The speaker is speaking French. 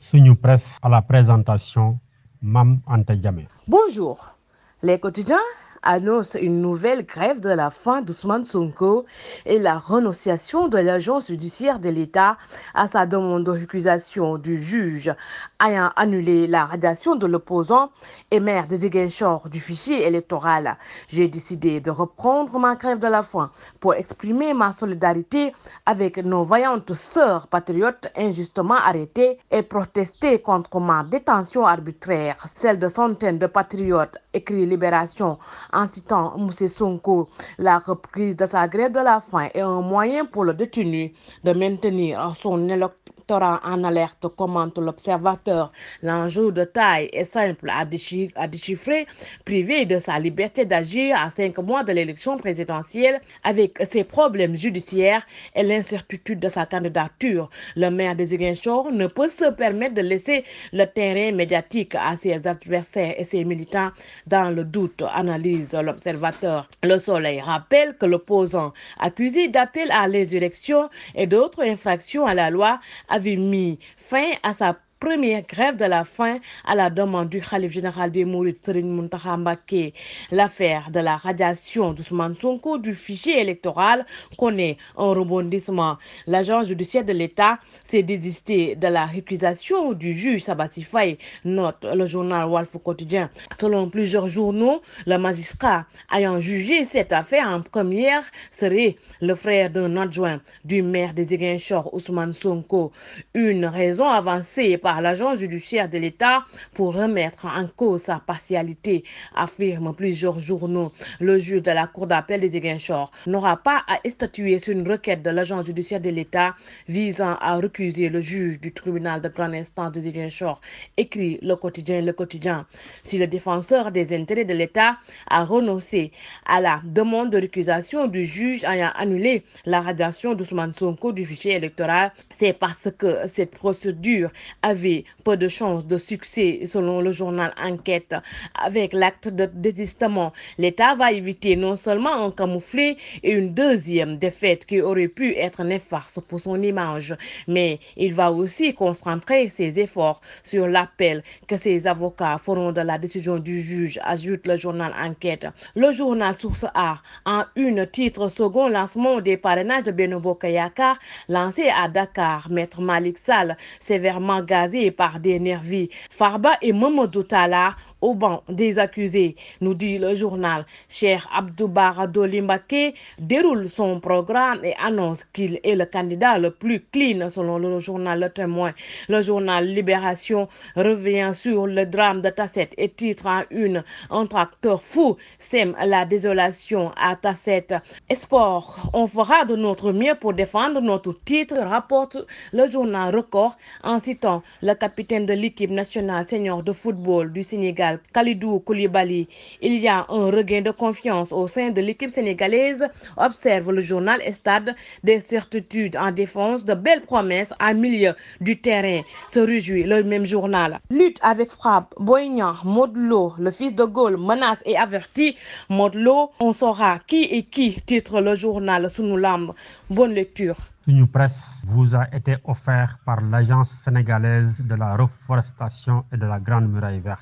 Signe Presse à la présentation, Mam jamais Bonjour. Les quotidiens annonce une nouvelle grève de la faim d'Ousmane Sonko et la renonciation de l'agence judiciaire de l'État à sa demande de du juge ayant annulé la radiation de l'opposant et maire de Ziguinchor du fichier électoral. J'ai décidé de reprendre ma grève de la faim pour exprimer ma solidarité avec nos voyantes sœurs patriotes injustement arrêtées et protester contre ma détention arbitraire, celle de centaines de patriotes, écrit Libération en citant Sonko. La reprise de sa grève de la faim est un moyen pour le détenu de maintenir son éloquence en alerte, commente l'observateur. L'enjeu de taille est simple à, déchiffrer, privé de sa liberté d'agir à cinq mois de l'élection présidentielle avec ses problèmes judiciaires et l'incertitude de sa candidature. Le maire des Ziguinchor ne peut se permettre de laisser le terrain médiatique à ses adversaires et ses militants dans le doute, analyse l'observateur. Le soleil rappelle que l'opposant accusé d'appel à l'insurrection et d'autres infractions à la loi avait mis fin à sa première grève de la faim à la demande du Khalif général de Mourides Serine L'affaire de la radiation d'Ousmane Sonko du fichier électoral connaît un rebondissement. L'agence judiciaire de l'État s'est désistée de la récusation du juge Sabatifay, note le journal Wolf quotidien. Selon plusieurs journaux, le magistrat ayant jugé cette affaire en première serait le frère d'un adjoint du maire des Iguinchor, Ousmane Sonko. Une raison avancée par l'agence judiciaire de l'État pour remettre en cause sa partialité, affirme plusieurs journaux. Le juge de la Cour d'appel des Ziguinchor n'aura pas à statuer sur une requête de l'agence judiciaire de l'État visant à recuser le juge du tribunal de grande instance de Ziguinchor, écrit le quotidien Le Quotidien. Si le défenseur des intérêts de l'État a renoncé à la demande de récusation du juge ayant annulé la radiation d'Ousmane Sonko du fichier électoral, c'est parce que cette procédure a avait peu de chances de succès selon le journal Enquête. Avec l'acte de désistement, l'État va éviter non seulement un camouflet et une deuxième défaite qui aurait pu être néfaste pour son image, mais il va aussi concentrer ses efforts sur l'appel que ses avocats feront de la décision du juge, ajoute le journal Enquête. Le journal Source A, en une titre second lancement des parrainages de Benobo Kayaka, lancé à Dakar, Maître Malik Sall, sévèrement gazé par des nervis. Farba et Mamadou Tala au banc des accusés, nous dit le journal. Cher Abdou Dolimbake déroule son programme et annonce qu'il est le candidat le plus clean selon le journal Le Témoin. Le journal Libération revient sur le drame de Tasset et titre en une un tracteur fou sème la désolation à Tasset. Espoir on fera de notre mieux pour défendre notre titre, rapporte le journal Record en citant le capitaine de l'équipe nationale senior de football du Sénégal, Kalidou Koulibaly, il y a un regain de confiance au sein de l'équipe sénégalaise, observe le journal Estade des certitudes en défense, de belles promesses à milieu du terrain, se réjouit le même journal. Lutte avec frappe, Boignan, Modelo, le fils de Gaulle, menace et avertit. Modelo, on saura qui et qui, titre le journal sous Bonne lecture. Une PRESS vous a été offert par l'Agence sénégalaise de la reforestation et de la Grande Muraille Verte.